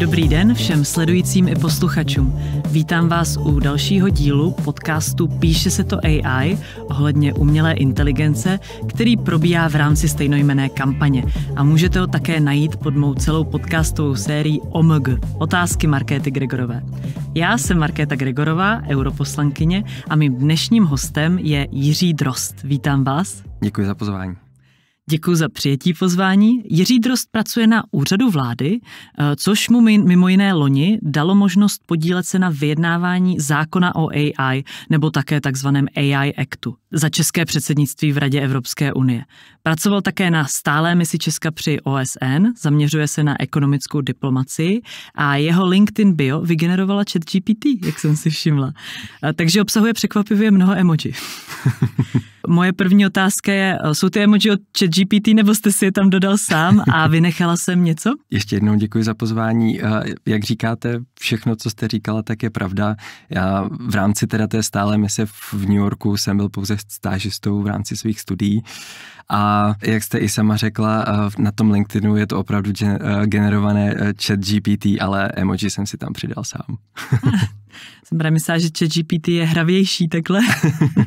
Dobrý den všem sledujícím i posluchačům. Vítám vás u dalšího dílu podcastu Píše se to AI ohledně umělé inteligence, který probíhá v rámci stejnojmené kampaně. A můžete ho také najít pod mou celou podcastovou sérií OMG – Otázky Markéty Gregorové. Já jsem Markéta Gregorová, europoslankyně a mým dnešním hostem je Jiří Drost. Vítám vás. Děkuji za pozvání. Děkuji za přijetí pozvání. Jiří Drost pracuje na úřadu vlády, eh, což mu mimo jiné loni dalo možnost podílet se na vyjednávání zákona o AI nebo také takzvaném AI Actu za české předsednictví v Radě Evropské unie. Pracoval také na stálé misi Česka při OSN, zaměřuje se na ekonomickou diplomaci a jeho LinkedIn bio vygenerovala chat GPT, jak jsem si všimla. Takže obsahuje překvapivě mnoho emoji. Moje první otázka je, jsou ty emoji od chat GPT nebo jste si je tam dodal sám a vynechala jsem něco? Ještě jednou děkuji za pozvání. Eh, jak říkáte, všechno, co jste říkala, tak je pravda. Já v rámci teda té stále mise v New Yorku jsem byl pouze stážistou v rámci svých studií a jak jste i sama řekla, eh, na tom LinkedInu je to opravdu eh, generované eh, chat GPT, ale emoji jsem si tam přidal sám. Jsem právě myslela, že GPT je hravější takhle.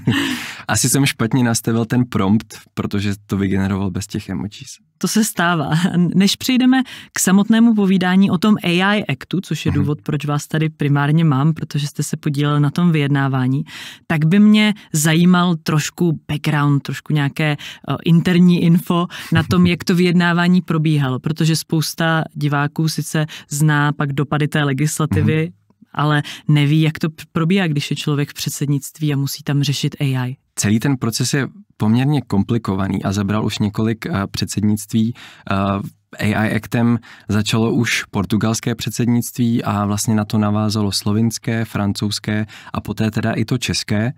Asi jsem špatně nastavil ten prompt, protože to vygeneroval bez těch emojis. To se stává. Než přejdeme k samotnému povídání o tom AI Actu, což je mhm. důvod, proč vás tady primárně mám, protože jste se podílel na tom vyjednávání, tak by mě zajímal trošku background, trošku nějaké eh, interní info na tom, jak to vyjednávání probíhalo, protože spousta diváků sice zná pak dopady té legislativy, mhm ale neví, jak to probíhá, když je člověk v předsednictví a musí tam řešit AI. Celý ten proces je poměrně komplikovaný a zabral už několik eh, předsednictví. Eh, AI Actem začalo už portugalské předsednictví a vlastně na to navázalo slovinské, francouzské a poté teda i to české.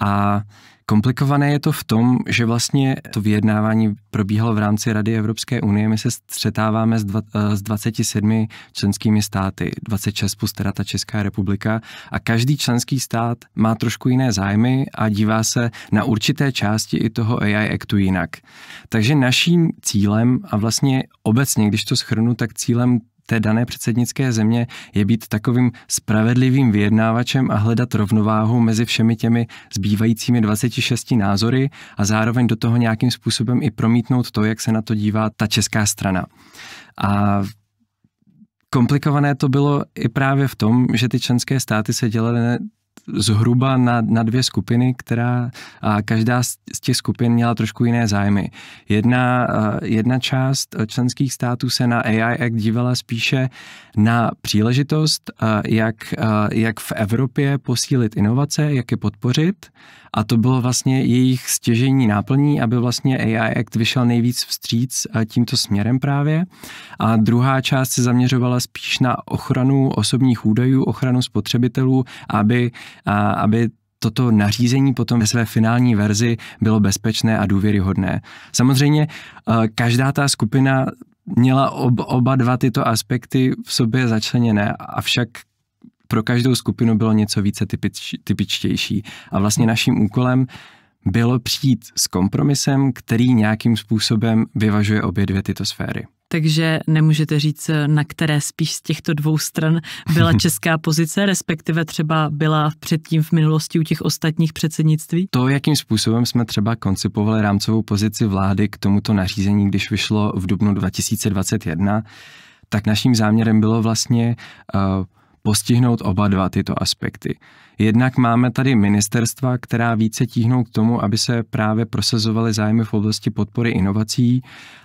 A Komplikované je to v tom, že vlastně to vyjednávání probíhalo v rámci Rady Evropské unie. My se střetáváme s, dva, eh, s 27 členskými státy, 26 plus teda ta Česká republika a každý členský stát má trošku jiné zájmy a dívá se na určité části i toho AI Actu jinak. Takže naším cílem a vlastně obecně, když to schrnu, tak cílem té dané předsednické země je být takovým spravedlivým vyjednávačem a hledat rovnováhu mezi všemi těmi zbývajícími 26 názory a zároveň do toho nějakým způsobem i promítnout to, jak se na to dívá ta česká strana. A komplikované to bylo i právě v tom, že ty členské státy se dělaly zhruba na, na dvě skupiny, která a každá z těch skupin měla trošku jiné zájmy. Jedna, jedna část členských států se na AI Act dívala spíše na příležitost, jak, jak v Evropě posílit inovace, jak je podpořit a to bylo vlastně jejich stěžení náplní, aby vlastně AI Act vyšel nejvíc vstříc tímto směrem právě. A druhá část se zaměřovala spíš na ochranu osobních údajů, ochranu spotřebitelů, aby a aby toto nařízení potom ve své finální verzi bylo bezpečné a důvěryhodné. Samozřejmě eh, každá ta skupina měla ob, oba dva tyto aspekty v sobě začleněné, avšak pro každou skupinu bylo něco více typič, typičtější. A vlastně naším úkolem bylo přijít s kompromisem, který nějakým způsobem vyvažuje obě dvě tyto sféry takže nemůžete říct, na které spíš z těchto dvou stran byla česká pozice, respektive třeba byla předtím v minulosti u těch ostatních předsednictví? To, jakým způsobem jsme třeba koncipovali rámcovou pozici vlády k tomuto nařízení, když vyšlo v dubnu 2021, tak naším záměrem bylo vlastně uh, postihnout oba dva tyto aspekty. Jednak máme tady ministerstva, která více tíhnou k tomu, aby se právě prosazovaly zájmy v oblasti podpory inovací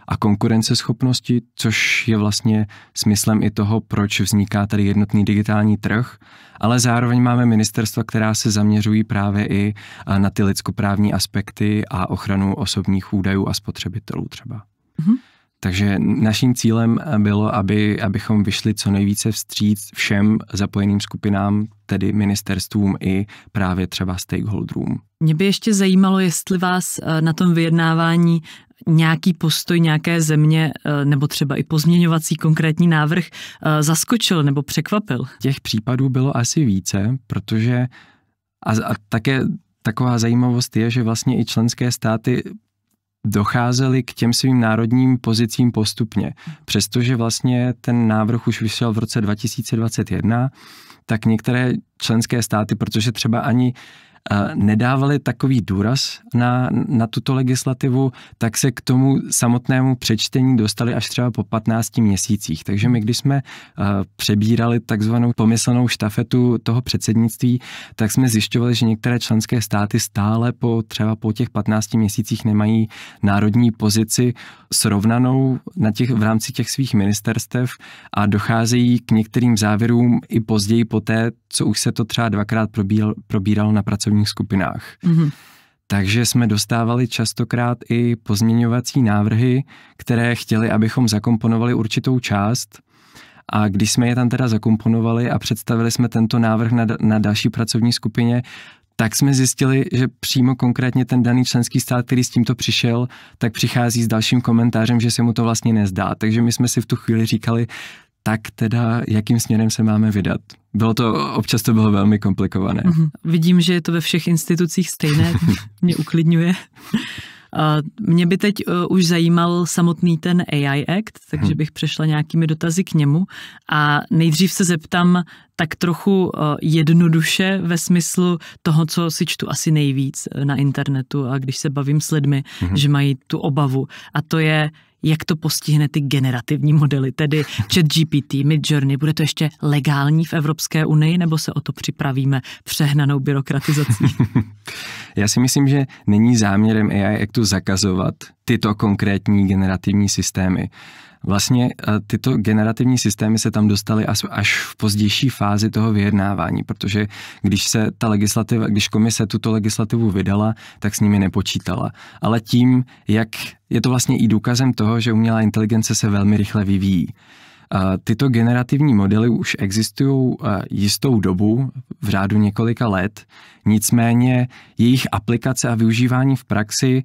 a konkurenceschopnosti, což je vlastně smyslem i toho, proč vzniká tady jednotný digitální trh, ale zároveň máme ministerstva, která se zaměřují právě i na ty lidskoprávní aspekty a ochranu osobních údajů a spotřebitelů třeba. Mm-hmm. Takže naším cílem bylo, aby, abychom vyšli co nejvíce vstříc všem zapojeným skupinám, tedy ministerstvům i právě třeba stakeholderům. Mě by ještě zajímalo, jestli vás eh, na tom vyjednávání nějaký postoj nějaké země eh, nebo třeba i pozměňovací konkrétní návrh eh, zaskočil nebo překvapil? Těch případů bylo asi více, protože a, a také taková zajímavost je, že vlastně i členské státy docházeli k těm svým národním pozicím postupně. Přestože vlastně ten návrh už vyšel v roce 2021, tak některé členské státy, protože třeba ani nedávali takový důraz na, na tuto legislativu, tak se k tomu samotnému přečtení dostali až třeba po 15 měsících. Takže my, když jsme eh, přebírali takzvanou pomyslnou štafetu toho předsednictví, tak jsme zjišťovali, že některé členské státy stále po třeba po těch 15 měsících nemají národní pozici srovnanou na těch, v rámci těch svých ministerstev a docházejí k některým závěrům i později po té, co už se to třeba dvakrát probíral, probíralo na pracovní pracovních skupinách. Mm-hmm. Takže jsme dostávali častokrát i pozměňovací návrhy, které chtěli, abychom zakomponovali určitou část. A když jsme je tam teda zakomponovali a představili jsme tento návrh na, na další pracovní skupině, tak jsme zjistili, že přímo konkrétně ten daný členský stát, který s tímto přišel, tak přichází s dalším komentářem, že se mu to vlastně nezdá. Takže my jsme si v tu chvíli říkali, tak teda jakým směrem se máme vydat. Bylo to, občas to bylo velmi komplikované. Mm-hmm. Vidím, že je to ve všech institucích stejné, mě uklidňuje. Mě by teď eh, už zajímal samotný ten AI Act, takže mhm. bych přešla nějakými dotazy k němu. A nejdřív se zeptám tak trochu eh, jednoduše ve smyslu toho, co si čtu asi nejvíc eh, na internetu a když se bavím s lidmi, hmm že mají tu obavu. A to je, jak to postihne ty generativní modely, tedy chat GPT, Midjourney, bude to ještě legální v Evropské unii nebo se o to připravíme přehnanou byrokratizací? Já si myslím, že není záměrem AI Actu zakazovat tyto konkrétní generativní systémy, Vlastně eh, tyto generativní systémy se tam dostaly až v pozdější fázi toho vyjednávání, protože když se ta legislativa, když komise tuto legislativu vydala, tak s nimi nepočítala. Ale tím, jak je to vlastně i důkazem toho, že umělá inteligence se velmi rychle vyvíjí. Eh, tyto generativní modely už existují eh, jistou dobu, v řádu několika let, nicméně jejich aplikace a využívání v praxi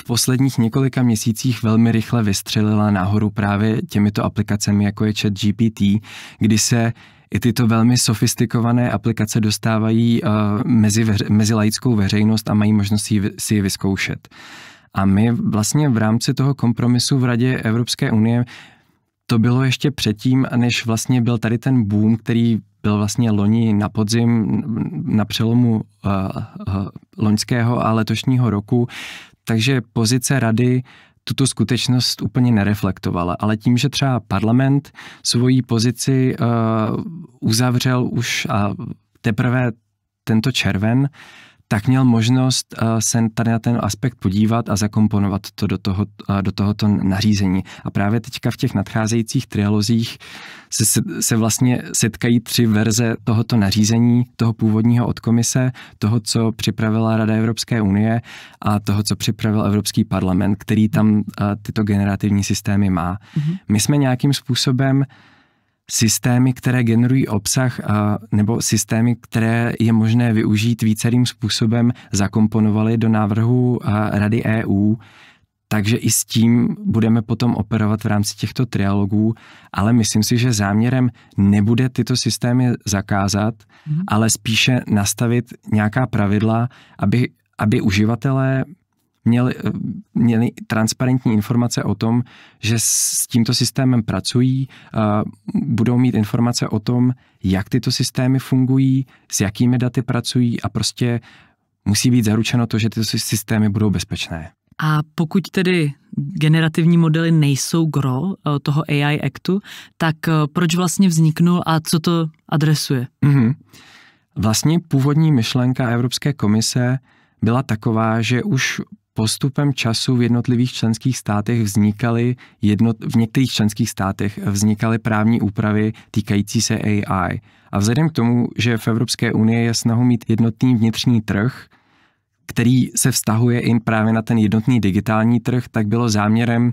v posledních několika měsících velmi rychle vystřelila nahoru právě těmito aplikacemi, jako je ChatGPT, kdy se i tyto velmi sofistikované aplikace dostávají uh, mezi, veře, mezi laickou veřejnost a mají možnost si, si ji vyzkoušet. A my vlastně v rámci toho kompromisu v Radě Evropské unie to bylo ještě předtím, než vlastně byl tady ten boom, který byl vlastně loni na podzim, na přelomu uh, uh, loňského a letošního roku, takže pozice rady tuto skutečnost úplně nereflektovala, ale tím, že třeba parlament svoji pozici uh, uzavřel už a teprve tento červen, uh, tak měl možnost eh, se tady na ten aspekt podívat a zakomponovat to do, toho, eh, do tohoto nařízení. A právě teďka v těch nadcházejících trialozích se, se vlastně setkají tři verze tohoto nařízení, toho původního od komise, toho, co připravila Rada Evropské unie a toho, co připravil Evropský parlament, který tam eh, tyto generativní systémy má. Mhm. My jsme nějakým způsobem systémy, které generují obsah a, nebo systémy, které je možné využít vícerým způsobem, zakomponovali do návrhu a, Rady EU. Takže i s tím budeme potom operovat v rámci těchto trialogů, ale myslím si, že záměrem nebude tyto systémy zakázat, mm-hmm. ale spíše nastavit nějaká pravidla, aby, aby uživatelé měli, eh, měli transparentní informace o tom, že s tímto systémem pracují, budou mít informace o tom, jak tyto systémy fungují, s jakými daty pracují a prostě musí být zaručeno to, že tyto systémy budou bezpečné. A pokud tedy generativní modely nejsou gro eh, toho AI Actu, tak eh, proč vlastně vzniknul a co to adresuje? Mm-hmm. Vlastně původní myšlenka Evropské komise byla taková, že už postupem času v jednotlivých členských státech vznikaly, jednot, v některých členských státech vznikaly právní úpravy týkající se AI. A vzhledem k tomu, že v Evropské unii je snahu mít jednotný vnitřní trh, který se vztahuje i právě na ten jednotný digitální trh, tak bylo záměrem,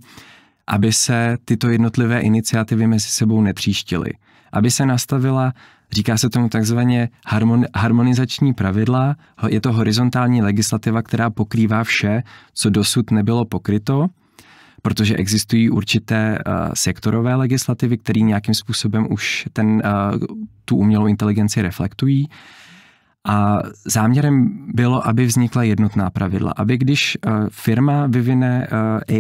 aby se tyto jednotlivé iniciativy mezi sebou netříštily. Aby se nastavila Říká se tomu takzvaně harmonizační pravidla, je to horizontální legislativa, která pokrývá vše, co dosud nebylo pokryto, protože existují určité eh, sektorové legislativy, které nějakým způsobem už ten, eh, tu umělou inteligenci reflektují. A záměrem bylo, aby vznikla jednotná pravidla, aby když eh, firma vyvine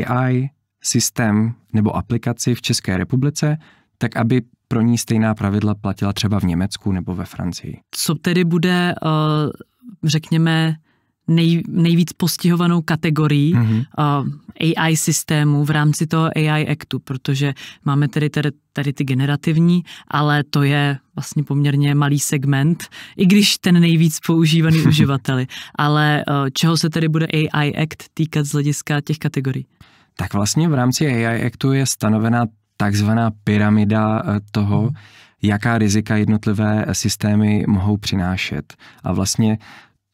AI systém nebo aplikaci v České republice, tak aby pro ní stejná pravidla platila třeba v Německu nebo ve Francii. Co tedy bude, eh, řekněme, nej, nejvíc postihovanou kategorií mm-hmm. Eh, AI systému v rámci toho AI Actu, protože máme tedy tady, tady ty generativní, ale to je vlastně poměrně malý segment, i když ten nejvíc používaný uživateli. Ale eh, čeho se tedy bude AI Act týkat z hlediska těch kategorií? Tak vlastně v rámci AI Actu je stanovená takzvaná pyramida eh, toho, mhm. jaká rizika jednotlivé systémy mohou přinášet. A vlastně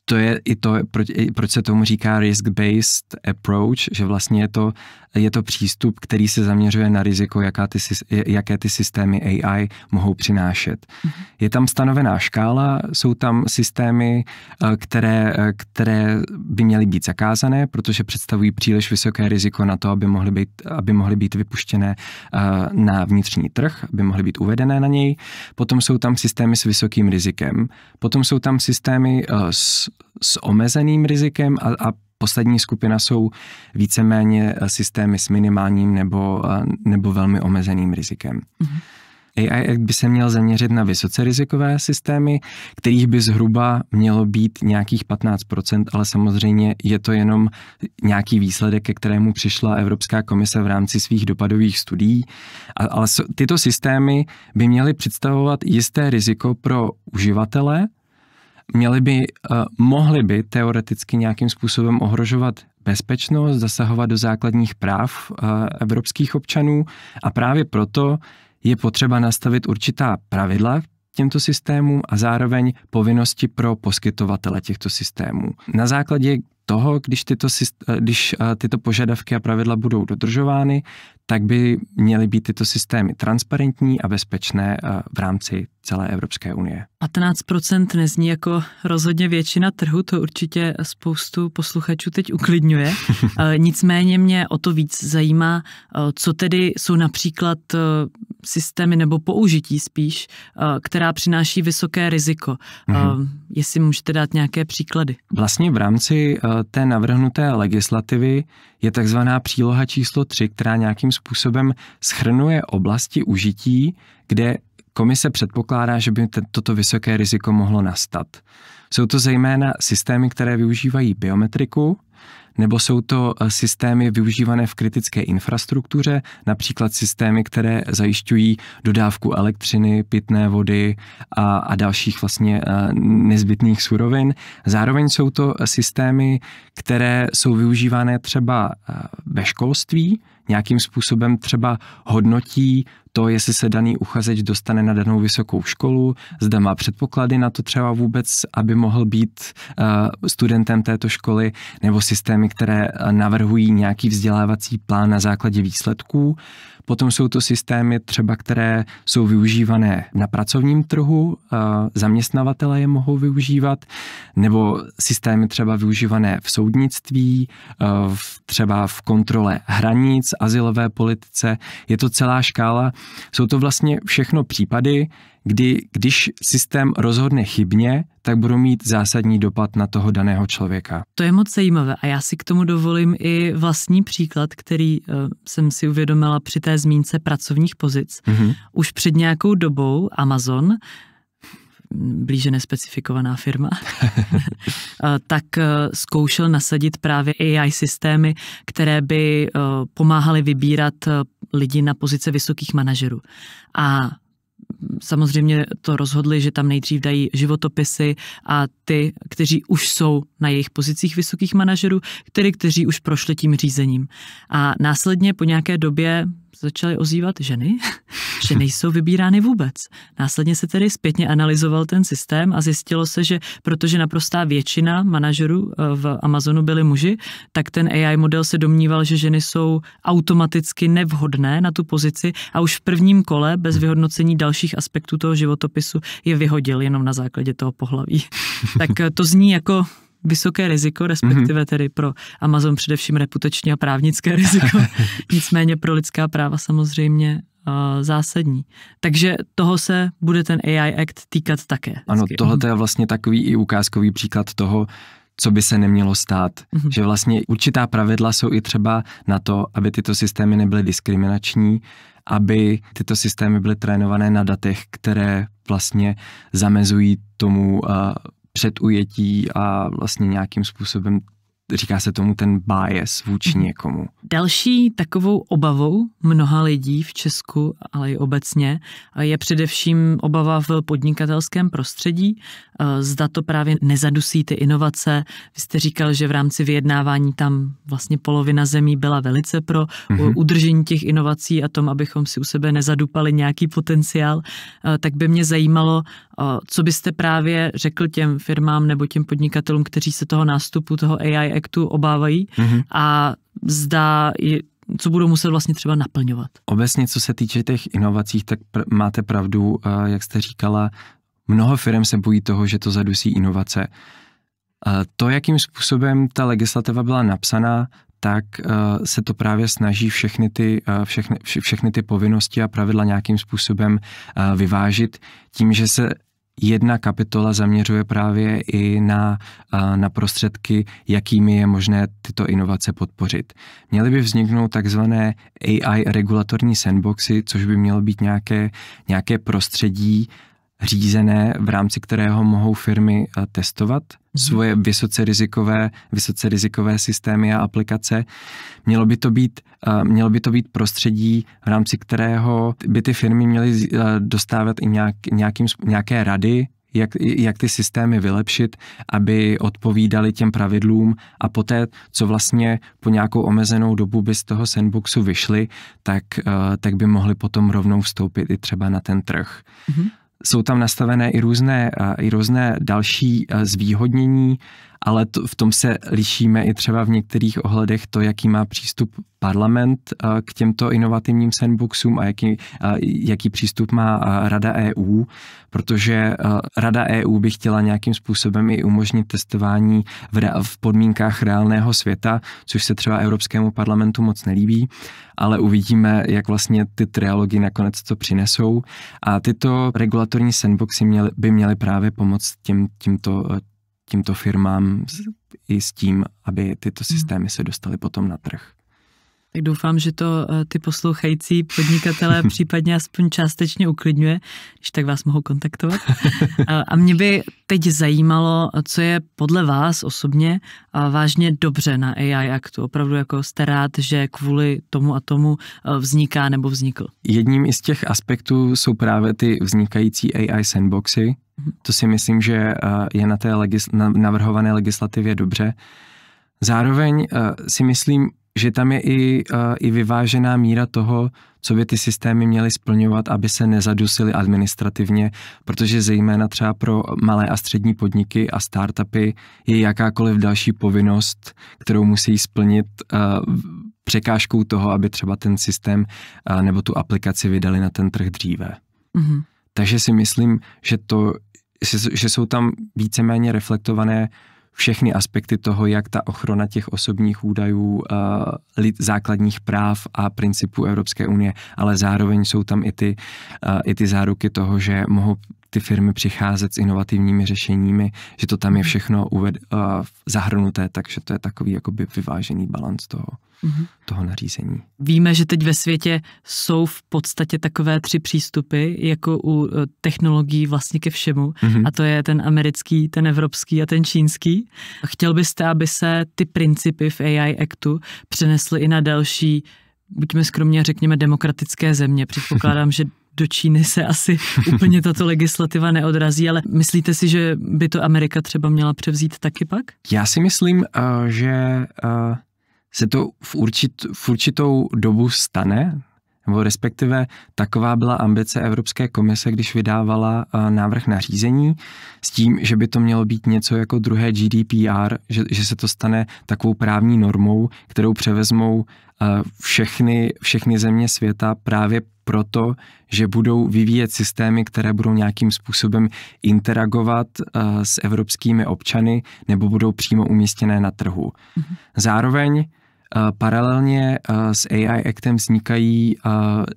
to je i to, proč, proč se tomu říká risk-based approach, že vlastně je to je to přístup, který se zaměřuje na riziko, jaká ty, jaké ty systémy AI mohou přinášet. Mhm. Je tam stanovená škála, jsou tam systémy, eh, které, eh, které by měly být zakázané, protože představují příliš vysoké riziko na to, aby mohly být, aby mohly být vypuštěné eh, na vnitřní trh, aby mohly být uvedené na něj. Potom jsou tam systémy s vysokým rizikem. Potom jsou tam systémy s, s omezeným rizikem a, a Poslední skupina jsou víceméně eh, systémy s minimálním nebo, eh, nebo velmi omezeným rizikem. Mm-hmm. AI Act by se měl zaměřit na vysoce rizikové systémy, kterých by zhruba mělo být nějakých 15%, ale samozřejmě je to jenom nějaký výsledek, ke kterému přišla Evropská komise v rámci svých dopadových studií. Ale tyto systémy by měly představovat jisté riziko pro uživatele, měly by, eh, mohly by teoreticky nějakým způsobem ohrožovat bezpečnost, zasahovat do základních práv eh, evropských občanů a právě proto je potřeba nastavit určitá pravidla těmto systémům a zároveň povinnosti pro poskytovatele těchto systémů. Na základě toho, když tyto, eh, když eh, tyto požadavky a pravidla budou dodržovány, tak by měly být tyto systémy transparentní a bezpečné eh, v rámci celé Evropské unie. 15% nezní jako rozhodně většina trhu, to určitě spoustu posluchačů teď uklidňuje. Nicméně mě o to víc zajímá, co tedy jsou například systémy nebo použití spíš, která přináší vysoké riziko. Mm-hmm. Jestli můžete dát nějaké příklady. Vlastně v rámci té navrhnuté legislativy je takzvaná příloha číslo 3, která nějakým způsobem schrnuje oblasti užití, kde Komise předpokládá, že by toto vysoké riziko mohlo nastat. Jsou to zejména systémy, které využívají biometriku, nebo jsou to eh, systémy využívané v kritické infrastruktuře, například systémy, které zajišťují dodávku elektřiny, pitné vody a, a dalších vlastně eh, nezbytných surovin. Zároveň jsou to eh, systémy, které jsou využívané třeba ve školství, nějakým způsobem třeba hodnotí to, jestli se daný uchazeč dostane na danou vysokou školu, zda má předpoklady na to třeba vůbec, aby mohl být eh, studentem této školy, nebo systémy, které eh, navrhují nějaký vzdělávací plán na základě výsledků. Potom jsou to systémy třeba, které jsou využívané na pracovním trhu, zaměstnavatele je mohou využívat, nebo systémy třeba využívané v soudnictví, třeba v kontrole hranic, asilové politice. Je to celá škála. Jsou to vlastně všechno případy, kdy když systém rozhodne chybně, tak budou mít zásadní dopad na toho daného člověka. To je moc zajímavé a já si k tomu dovolím i vlastní příklad, který eh, jsem si uvědomila při té zmínce pracovních pozic. Mm-hmm. Už před nějakou dobou Amazon blíže nespecifikovaná firma, eh, tak eh, zkoušel nasadit právě AI systémy, které by pomáhaly vybírat lidi na pozice vysokých manažerů. A samozřejmě to rozhodli, že tam nejdřív dají životopisy a ty, kteří už jsou na jejich pozicích vysokých manažerů, tedy kteří už prošli tím řízením. A následně po nějaké době začaly ozývat ženy, že nejsou vybírány vůbec. Následně se tedy zpětně analyzoval ten systém a zjistilo se, že protože naprostá většina manažerů eh, v Amazonu byli muži, tak ten AI model se domníval, že ženy jsou automaticky nevhodné na tu pozici a už v prvním kole bez vyhodnocení dalších aspektů toho životopisu je vyhodil jenom na základě toho pohlaví. Tak eh, to zní jako vysoké riziko, mhm. respektive mm-hmm. tedy pro Amazon především reputační a právnické riziko, nicméně pro lidská práva samozřejmě eh, zásadní. Takže toho se bude ten AI Act týkat také. Ano, tohle je vlastně takový i ukázkový příklad toho, co by se nemělo stát. Mm-hmm. Že vlastně určitá pravidla jsou i třeba na to, aby tyto systémy nebyly diskriminační, aby tyto systémy byly trénované na datech, které vlastně zamezují tomu uh, předujetí a vlastně nějakým způsobem říká se tomu ten bias vůči mhm. někomu. Další takovou obavou mnoha lidí v Česku, ale i obecně, je především obava v podnikatelském prostředí. Eh, zda to právě nezadusí ty inovace. Vy jste říkal, že v rámci vyjednávání tam vlastně polovina zemí byla velice pro mm-hmm. udržení těch inovací a tom, abychom si u sebe nezadupali nějaký potenciál. Eh, tak by mě zajímalo, eh, co byste právě řekl těm firmám nebo těm podnikatelům, kteří se toho nástupu, toho AI projektu obávají mm-hmm. a zda je, co budou muset vlastně třeba naplňovat. Obecně, co se týče těch inovacích, tak pr- máte pravdu, jak jste říkala, mnoho firm se bojí toho, že to zadusí inovace. To, jakým způsobem ta legislativa byla napsaná, tak e, se to právě snaží všechny ty, e, všechny, všechny ty povinnosti a pravidla nějakým způsobem e, vyvážit tím, že se jedna kapitola zaměřuje právě i na, na prostředky, jakými je možné tyto inovace podpořit. Měly by vzniknout takzvané AI regulatorní sandboxy, což by mělo být nějaké, nějaké prostředí, řízené, v rámci kterého mohou firmy eh, testovat mhm. svoje vysoce rizikové, vysoce rizikové systémy a aplikace. Mělo by, to být, eh, mělo by to být prostředí, v rámci kterého by ty firmy měly eh, dostávat i nějak, nějakým, nějaké rady, jak, jak ty systémy vylepšit, aby odpovídali těm pravidlům a poté, co vlastně po nějakou omezenou dobu by z toho sandboxu vyšli, tak, tak by mohli potom rovnou vstoupit i třeba na ten trh. Mm-hmm. Jsou tam nastavené i různé, eh, i různé další eh, zvýhodnění ale to, v tom se lišíme i třeba v některých ohledech to, jaký má přístup parlament eh, k těmto inovativním sandboxům a jaký, eh, jaký přístup má eh, Rada EU, protože Rada EU by chtěla nějakým způsobem i umožnit testování v, v podmínkách reálného světa, což se třeba Evropskému parlamentu moc nelíbí, ale uvidíme, jak vlastně ty trialogy nakonec to přinesou. A tyto regulatorní sandboxy měly, by měly právě pomoct těm, tímto, tímto firmám mhm. i s tím, aby tyto mhm. systémy se dostaly potom na trh. Tak doufám, že to eh, ty poslouchající podnikatele případně aspoň částečně uklidňuje, když tak vás mohou kontaktovat. Eh, a mě by teď zajímalo, co je podle vás osobně eh, vážně dobře na AI Actu. Opravdu jako jste rád, že kvůli tomu a tomu vzniká nebo vznikl. Jedním z těch aspektů jsou právě ty vznikající AI sandboxy. Mhm. To si myslím, že je na té legis- navrhované legislativě dobře. Zároveň si myslím, že tam je i, i vyvážená míra toho, co by ty systémy měly splňovat, aby se nezadusily administrativně, protože zejména třeba pro malé a střední podniky a startupy je jakákoliv další povinnost, kterou musí splnit překážkou toho, aby třeba ten systém nebo tu aplikaci vydali na ten trh dříve. Mm-hmm. Takže si myslím, že to, že jsou tam víceméně reflektované uh, všechny aspekty toho, jak ta ochrana těch osobních údajů, eh, lid, základních práv a principů Evropské unie, ale zároveň jsou tam i ty, eh, i ty záruky toho, že mohou ty firmy přicházet s inovativními řešeními, že to tam je mhm. všechno uved, uh, zahrnuté, takže to je takový jakoby vyvážený balans toho, mm-hmm. toho nařízení. Víme, že teď ve světě jsou v podstatě takové tři přístupy, jako u eh, technologií vlastně ke všemu, mm-hmm. a to je ten americký, ten evropský a ten čínský. Chtěl byste, aby se ty principy v AI Actu přenesly i na další buďme skromně, řekněme, demokratické země. Předpokládám, že do Číny se asi úplně tato legislativa neodrazí, ale myslíte si, že by to Amerika třeba měla převzít taky pak? Já si myslím, eh, že eh, se to v, určit, v určitou dobu stane, nebo respektive taková byla ambice Evropské komise, když vydávala eh, návrh na řízení s tím, že by to mělo být něco jako druhé GDPR, že, že se to stane takovou právní normou, kterou převezmou eh, všechny, všechny země světa právě proto, že budou vyvíjet systémy, které budou nějakým způsobem interagovat eh, s evropskými občany nebo budou přímo umístěné na trhu. Mhm. Zároveň Paralelně s AI Actem vznikají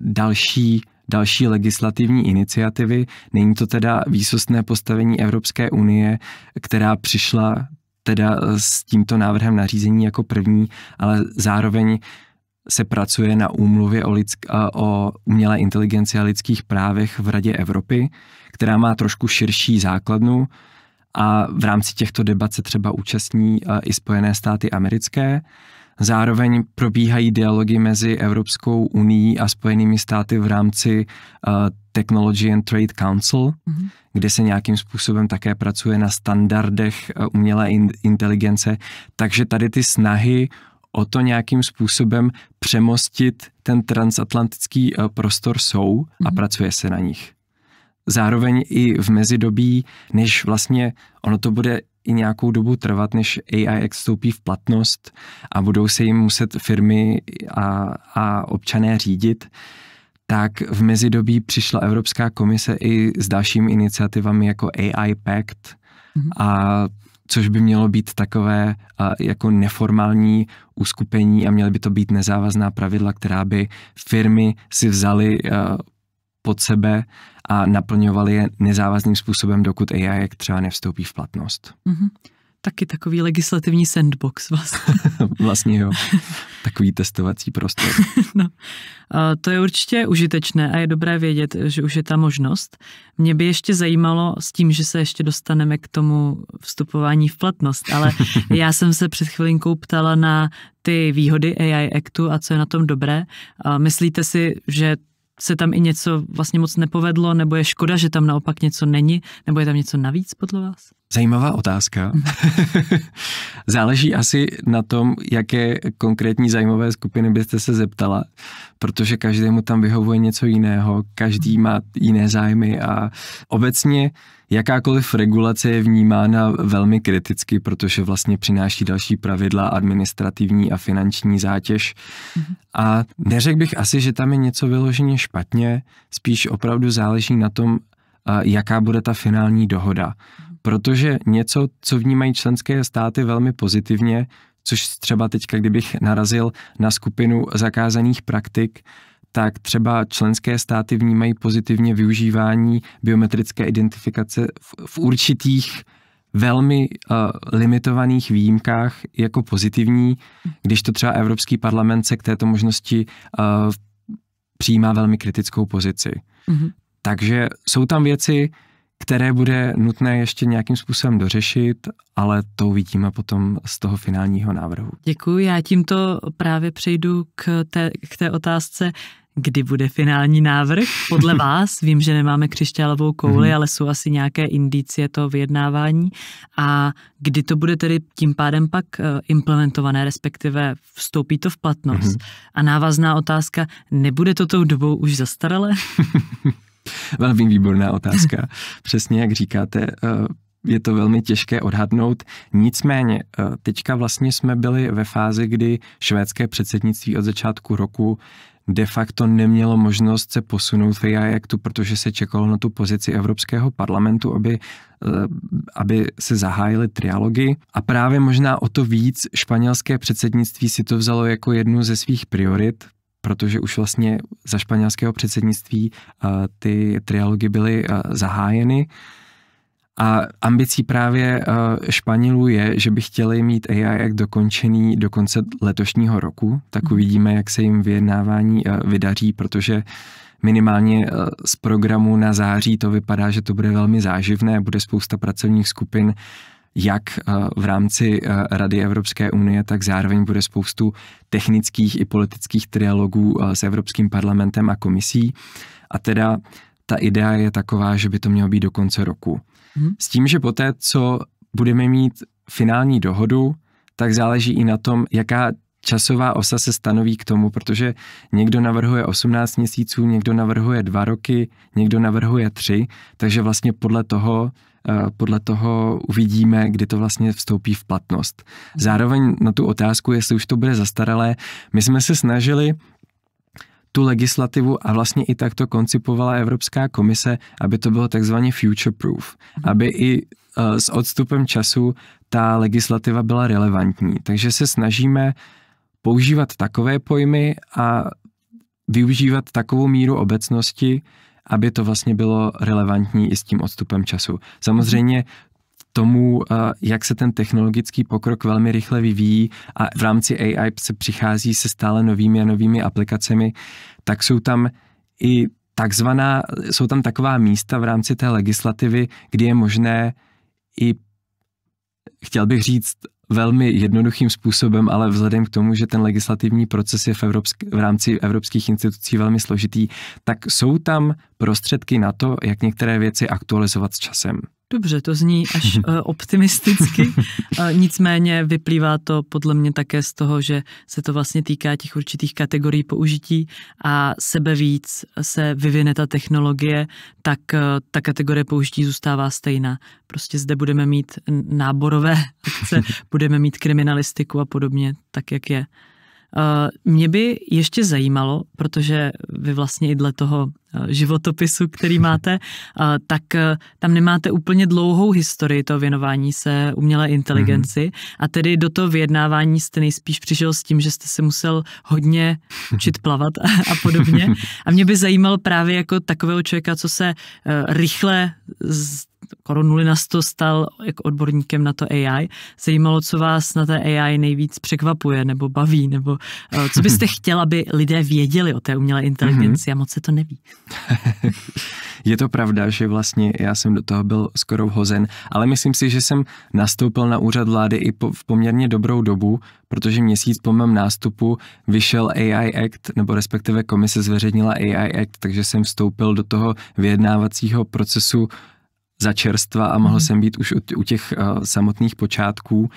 další další legislativní iniciativy. Není to teda výsostné postavení Evropské unie, která přišla teda s tímto návrhem nařízení jako první, ale zároveň se pracuje na úmluvě o, lidsk, o umělé inteligenci a lidských právech v Radě Evropy, která má trošku širší základnu a v rámci těchto debat se třeba účastní i Spojené státy americké. Zároveň probíhají dialogy mezi Evropskou unii a Spojenými státy v rámci uh, Technology and Trade Council, mm-hmm. kde se nějakým způsobem také pracuje na standardech eh, umělé in- inteligence. Takže tady ty snahy o to nějakým způsobem přemostit ten transatlantický uh, prostor jsou mm-hmm. a mhm. pracuje se na nich zároveň i v mezidobí, než vlastně ono to bude i nějakou dobu trvat, než AI vstoupí v platnost a budou se jim muset firmy a, a občané řídit, tak v mezidobí přišla Evropská komise i s dalšími iniciativami jako AI Pact, mm-hmm. a což by mělo být takové a, jako neformální uskupení a měly by to být nezávazná pravidla, která by firmy si vzaly pod sebe a naplňovali je nezávazným způsobem, dokud AI třeba nevstoupí v platnost. Mm-hmm. Taky takový legislativní sandbox vlastně. vlastně jo, takový testovací prostor. no. A to je určitě užitečné a je dobré vědět, že už je ta možnost. Mě by ještě zajímalo s tím, že se ještě dostaneme k tomu vstupování v platnost, ale já jsem se před chvilinkou ptala na ty výhody AI Actu a co je na tom dobré. A myslíte si, že se tam i něco vlastně moc nepovedlo, nebo je škoda, že tam naopak něco není, nebo je tam něco navíc podle vás? Zajímavá otázka. Záleží asi na tom, jaké konkrétní zajímavé skupiny byste se zeptala, protože každému tam vyhovuje něco jiného, každý má jiné zájmy a obecně jakákoliv regulace je vnímána velmi kriticky, protože vlastně přináší další pravidla, administrativní a finanční zátěž. Mhm. A neřekl bych asi, že tam je něco vyloženě špatně, spíš opravdu záleží na tom, jaká bude ta finální dohoda protože něco, co vnímají členské státy velmi pozitivně, což třeba teďka, kdybych narazil na skupinu zakázaných praktik, tak třeba členské státy vnímají pozitivně využívání biometrické identifikace v, v určitých velmi uh, limitovaných výjimkách jako pozitivní, když to třeba Evropský parlament se k této možnosti uh, přijímá velmi kritickou pozici. Mm-hmm. Takže jsou tam věci, které bude nutné ještě nějakým způsobem dořešit, ale to uvidíme potom z toho finálního návrhu. Děkuji, já tímto právě přejdu k té, k té otázce, kdy bude finální návrh. Podle vás, vím, že nemáme křišťálovou kouli, mm. ale jsou asi nějaké indicie toho vyjednávání. A kdy to bude tedy tím pádem pak eh, implementované, respektive vstoupí to v platnost? Mm. A návazná otázka, nebude to tou dobou už zastaralé? Velmi výborná otázka. Přesně jak říkáte, eh, je to velmi těžké odhadnout. Nicméně, eh, teďka vlastně jsme byli ve fázi, kdy švédské předsednictví od začátku roku de facto nemělo možnost se posunout v tu, protože se čekalo na tu pozici Evropského parlamentu, aby, eh, aby se zahájily trialogy. A právě možná o to víc španělské předsednictví si to vzalo jako jednu ze svých priorit, protože už vlastně za španělského předsednictví eh, ty trialogy byly eh, zahájeny. A ambicí právě eh, Španělů je, že by chtěli mít AI Act dokončený do konce letošního roku, tak mhm. uvidíme, jak se jim vyjednávání vydaří, protože minimálně z programu na září to vypadá, že to bude velmi záživné, bude spousta pracovních skupin, jak eh, v rámci eh, Rady Evropské unie, tak zároveň bude spoustu technických i politických trialogů eh, s Evropským parlamentem a komisí. A teda ta idea je taková, že by to mělo být do konce roku. Mhm. S tím, že poté, co budeme mít finální dohodu, tak záleží i na tom, jaká časová osa se stanoví k tomu, protože někdo navrhuje 18 měsíců, někdo navrhuje 2 roky, někdo navrhuje 3, takže vlastně podle toho, Eh, podle toho uvidíme, kdy to vlastně vstoupí v platnost. Zároveň na tu otázku, jestli už to bude zastaralé, my jsme se snažili tu legislativu a vlastně i tak to koncipovala Evropská komise, aby to bylo takzvaně future-proof, mhm. aby i eh, s odstupem času ta legislativa byla relevantní. Takže se snažíme používat takové pojmy a využívat takovou míru obecnosti, aby to vlastně bylo relevantní i s tím odstupem času. Samozřejmě tomu, eh, jak se ten technologický pokrok velmi rychle vyvíjí a v rámci AI se přichází se stále novými a novými aplikacemi, tak jsou tam i takzvaná, jsou tam taková místa v rámci té legislativy, kdy je možné i, chtěl bych říct, velmi jednoduchým způsobem, ale vzhledem k tomu, že ten legislativní proces je v, evropsk- v rámci evropských institucí velmi složitý, tak jsou tam prostředky na to, jak některé věci aktualizovat s časem. Dobře, to zní až eh, optimisticky, eh, nicméně vyplývá to podle mě také z toho, že se to vlastně týká těch určitých kategorií použití a sebe víc se vyvine ta technologie, tak eh, ta kategorie použití zůstává stejná. Prostě zde budeme mít náborové akce, budeme mít kriminalistiku a podobně, tak jak je. Eh, mě by ještě zajímalo, protože vy vlastně i dle toho eh, životopisu, který máte, eh, tak tam nemáte úplně dlouhou historii toho věnování se umělé inteligenci mhm. a tedy do toho vyjednávání jste nejspíš přišel s tím, že jste se musel hodně učit plavat a, podobně. A mě by zajímalo právě jako takového člověka, co se rychle skoro nuly na 100 stal jako odborníkem na to AI. Zajímalo, co vás na té AI nejvíc překvapuje nebo baví, nebo eh, co byste chtěla, aby lidé věděli o té umělé inteligenci mhm. a moc se to neví. Je to pravda, že vlastně já jsem do toho byl skoro vhozen, ale myslím si, že jsem nastoupil na úřad vlády i po, v poměrně dobrou dobu, protože měsíc po mém nástupu vyšel AI Act, nebo respektive komise zveřejnila AI Act, takže jsem vstoupil do toho vyjednávacího procesu za čerstva a mohl mhm. jsem být už u těch eh, samotných počátků.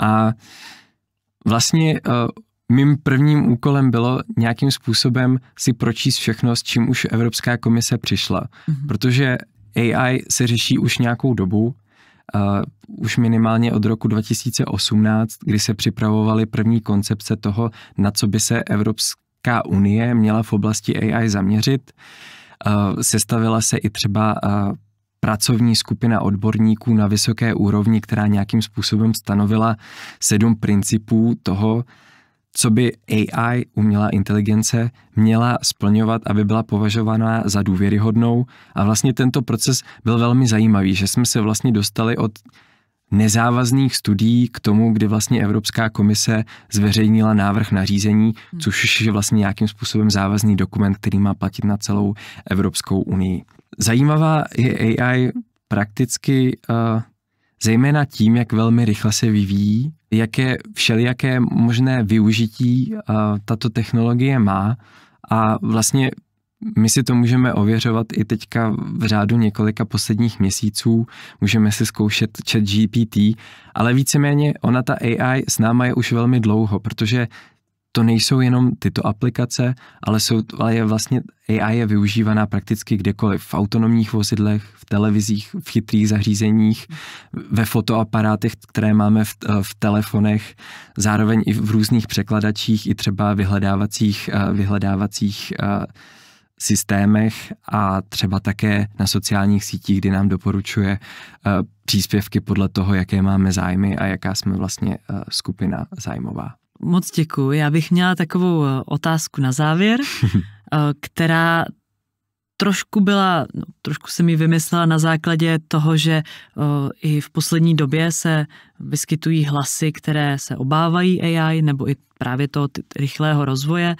A vlastně eh, mým prvním úkolem bylo nějakým způsobem si pročíst všechno, s čím už Evropská komise přišla. Mm-hmm. Protože AI se řeší už nějakou dobu, uh, už minimálně od roku 2018, kdy se připravovaly první koncepce toho, na co by se Evropská unie měla v oblasti AI zaměřit. Uh, sestavila se i třeba uh, pracovní skupina odborníků na vysoké úrovni, která nějakým způsobem stanovila sedm principů toho, co by AI, umělá inteligence, měla splňovat, aby byla považována za důvěryhodnou. A vlastně tento proces byl velmi zajímavý, že jsme se vlastně dostali od nezávazných studií k tomu, kdy vlastně Evropská komise zveřejnila návrh nařízení, hmm. což je vlastně nějakým způsobem závazný dokument, který má platit na celou Evropskou unii. Zajímavá je AI prakticky uh, zejména tím, jak velmi rychle se vyvíjí, jaké všelijaké možné využití uh, tato technologie má a vlastně my si to můžeme ověřovat i teďka v řádu několika posledních měsíců, můžeme si zkoušet chat GPT, ale víceméně ona ta AI s náma je už velmi dlouho, protože to nejsou jenom tyto aplikace, ale, jsou, ale je vlastně AI je využívaná prakticky kdekoliv. V autonomních vozidlech, v televizích, v chytrých zařízeních, ve fotoaparátech, které máme v, eh, v telefonech, zároveň i v různých překladačích, i třeba vyhledávacích, eh, vyhledávacích eh, systémech a třeba také na sociálních sítích, kdy nám doporučuje příspěvky podle toho, jaké máme zájmy a jaká jsme vlastně skupina zájmová. Moc děkuji. Já bych měla takovou eh, otázku na závěr, eh, která trošku byla, no, trošku jsem ji vymyslela na základě toho, že uh, i v poslední době se vyskytují hlasy, které se obávají AI, nebo i právě toho rychlého rozvoje.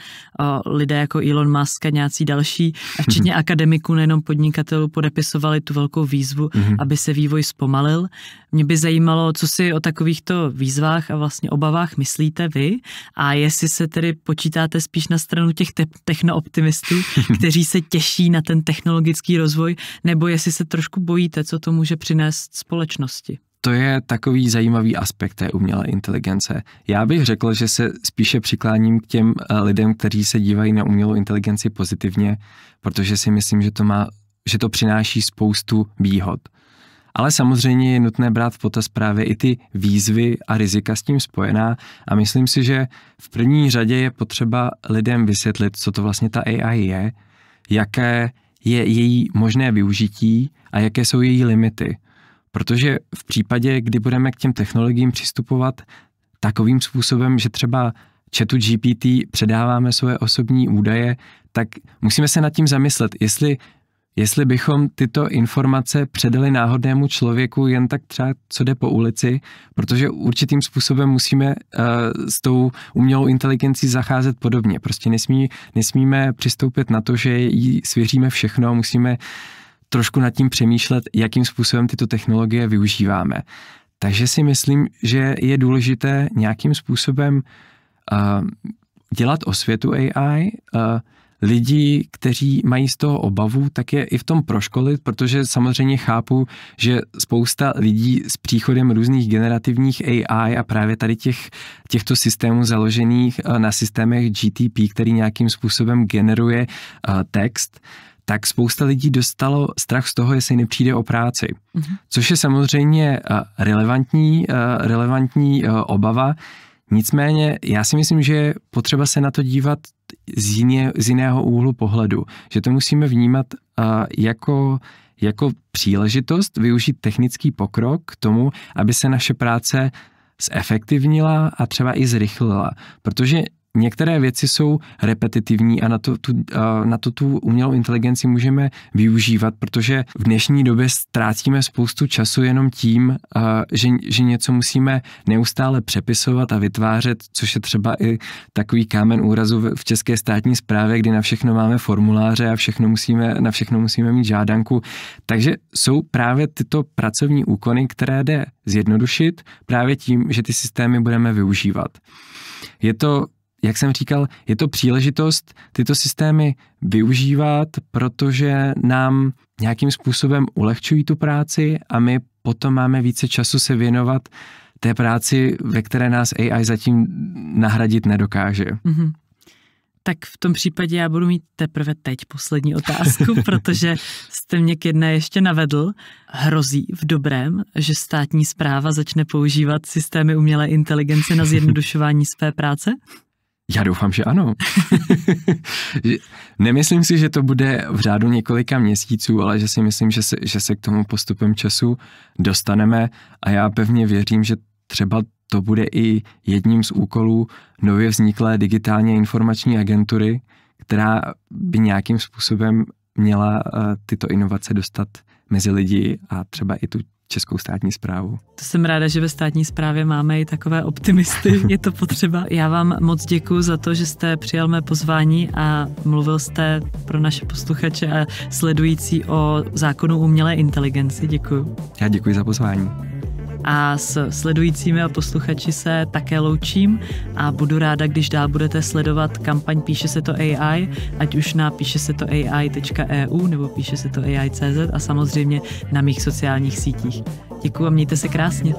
Lidé jako Elon Musk a nějací další, včetně mhm. akademiků, nejenom podnikatelů, podepisovali tu velkou výzvu, mm-hmm. aby se vývoj zpomalil. Mě by zajímalo, co si o takovýchto výzvách a vlastně obavách myslíte vy a jestli se tedy počítáte spíš na stranu těch te- technooptimistů, kteří se těší na ten technologický rozvoj, nebo jestli se trošku bojíte, co to může přinést společnosti to je takový zajímavý aspekt té umělé inteligence. Já bych řekl, že se spíše přikláním k těm eh, lidem, kteří se dívají na umělou inteligenci pozitivně, protože si myslím, že to, má, že to přináší spoustu výhod. Ale samozřejmě je nutné brát v potaz právě i ty výzvy a rizika s tím spojená a myslím si, že v první řadě je potřeba lidem vysvětlit, co to vlastně ta AI je, jaké je její možné využití a jaké jsou její limity. Protože v případě, kdy budeme k těm technologiím přistupovat takovým způsobem, že třeba chatu GPT předáváme svoje osobní údaje, tak musíme se nad tím zamyslet, jestli, jestli bychom tyto informace předali náhodnému člověku jen tak třeba, co jde po ulici, protože určitým způsobem musíme uh, s tou umělou inteligencí zacházet podobně. Prostě nesmí, nesmíme přistoupit na to, že jí svěříme všechno, musíme trošku nad tím přemýšlet, jakým způsobem tyto technologie využíváme. Takže si myslím, že je důležité nějakým způsobem uh, dělat osvětu AI, uh, eh, lidí, kteří mají z toho obavu, tak je i v tom proškolit, protože samozřejmě chápu, že spousta lidí s příchodem různých generativních AI a právě tady těch, těchto systémů založených eh, na systémech GTP, který nějakým způsobem generuje text, tak spousta lidí dostalo strach z toho, jestli nepřijde o práci. Mhm. Což je samozřejmě eh, relevantní, eh, relevantní eh, obava. Nicméně já si myslím, že je potřeba se na to dívat z, jiné, z jiného úhlu pohledu. Že to musíme vnímat jako jako příležitost využít technický pokrok k tomu, aby se naše práce zefektivnila a třeba i zrychlila. Protože některé věci jsou repetitivní a na to, tu, a na to tu umělou inteligenci můžeme využívat, protože v dnešní době ztrácíme spoustu času jenom tím, a, že, že něco musíme neustále přepisovat a vytvářet, což je třeba i takový kámen úrazu v, v české státní správě, kdy na všechno máme formuláře a všechno musíme, na všechno musíme mít žádanku. Takže jsou právě tyto pracovní úkony, které jde zjednodušit právě tím, že ty systémy budeme využívat. Je to jak jsem říkal, je to příležitost tyto systémy využívat, protože nám nějakým způsobem ulehčují tu práci a my potom máme více času se věnovat té práci, ve které nás AI zatím nahradit nedokáže. Mm-hmm. Tak v tom případě já budu mít teprve teď poslední otázku, protože jste mě k jedné ještě navedl. Hrozí v dobrém, že státní zpráva začne používat systémy umělé inteligence na zjednodušování své práce? Já doufám, že ano. Nemyslím si, že to bude v řádu několika měsíců, ale že si myslím, že se, že se k tomu postupem času dostaneme a já pevně věřím, že třeba to bude i jedním z úkolů nově vzniklé digitálně informační agentury, která by nějakým způsobem měla eh, tyto inovace dostat mezi lidi a třeba i tu českou státní zprávu. To jsem ráda, že ve státní správě máme i takové optimisty, je to potřeba. Já vám moc děkuji za to, že jste přijal mé pozvání a mluvil jste pro naše posluchače a sledující o zákonu umělé inteligenci. Děkuji. Já děkuji za pozvání a s sledujícími a posluchači se také loučím a budu ráda, když dál budete sledovat kampaň Píše se to AI, ať už na píše se to AI.eu e nebo píše se to AI.cz a samozřejmě na mých sociálních sítích. Děkuji a mějte se krásně.